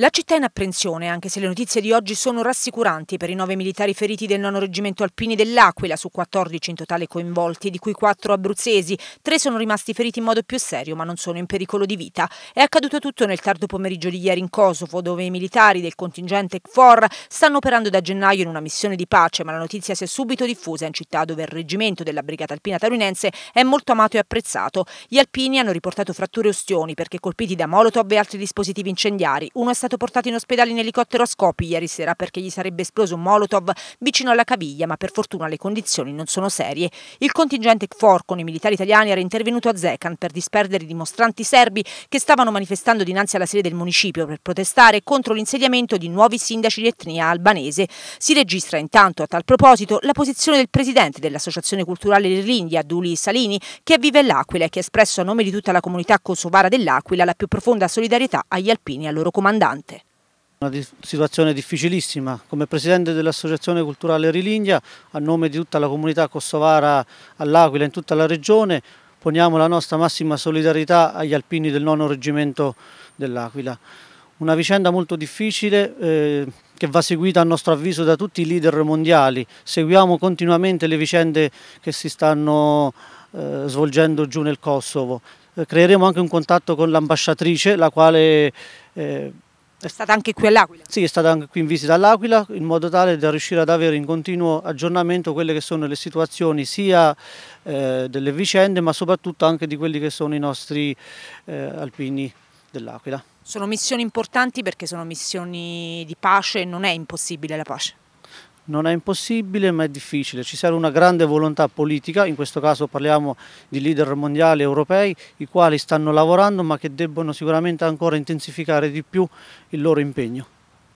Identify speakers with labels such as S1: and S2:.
S1: La città è in apprensione, anche se le notizie di oggi sono rassicuranti per i nove militari feriti del nono Reggimento Alpini dell'Aquila, su 14 in totale coinvolti, di cui quattro abruzzesi. Tre sono rimasti feriti in modo più serio, ma non sono in pericolo di vita. È accaduto tutto nel tardo pomeriggio di ieri in Kosovo, dove i militari del contingente KFOR stanno operando da gennaio in una missione di pace, ma la notizia si è subito diffusa in città, dove il reggimento della Brigata Alpina Taruinense è molto amato e apprezzato. Gli alpini hanno riportato fratture e ustioni perché colpiti da molotov e altri dispositivi incendiari. Uno è stato stato portato in ospedale in elicottero a Scopi ieri sera perché gli sarebbe esploso un molotov vicino alla caviglia, ma per fortuna le condizioni non sono serie. Il contingente KFOR con i militari italiani era intervenuto a Zekan per disperdere i dimostranti serbi che stavano manifestando dinanzi alla sede del municipio per protestare contro l'insediamento di nuovi sindaci di etnia albanese. Si registra intanto a tal proposito la posizione del presidente dell'Associazione Culturale dell'India, Duli Salini, che vive l'Aquila e che ha espresso a nome di tutta la comunità kosovara dell'Aquila la più profonda solidarietà agli alpini e al loro comandante pesante.
S2: Una situazione difficilissima. Come presidente dell'Associazione Culturale Rilinghia, a nome di tutta la comunità kosovara all'Aquila e in tutta la regione, poniamo la nostra massima solidarietà agli alpini del nono reggimento dell'Aquila. Una vicenda molto difficile eh, che va seguita a nostro avviso da tutti i leader mondiali. Seguiamo continuamente le vicende che si stanno eh, svolgendo giù nel Kosovo. Eh, creeremo anche un contatto con l'ambasciatrice, la quale eh, è stata anche qui all'Aquila? Sì, è stata anche qui in visita all'Aquila in modo tale da riuscire ad avere in continuo aggiornamento quelle che sono le situazioni sia eh, delle vicende ma soprattutto anche di quelli che sono i nostri eh, alpini dell'Aquila.
S1: Sono missioni importanti perché sono missioni di pace e non è impossibile la pace
S2: non è impossibile ma è difficile, ci serve una grande volontà politica, in questo caso parliamo di leader mondiali europei, i quali stanno lavorando ma che debbono sicuramente ancora intensificare di più il loro impegno.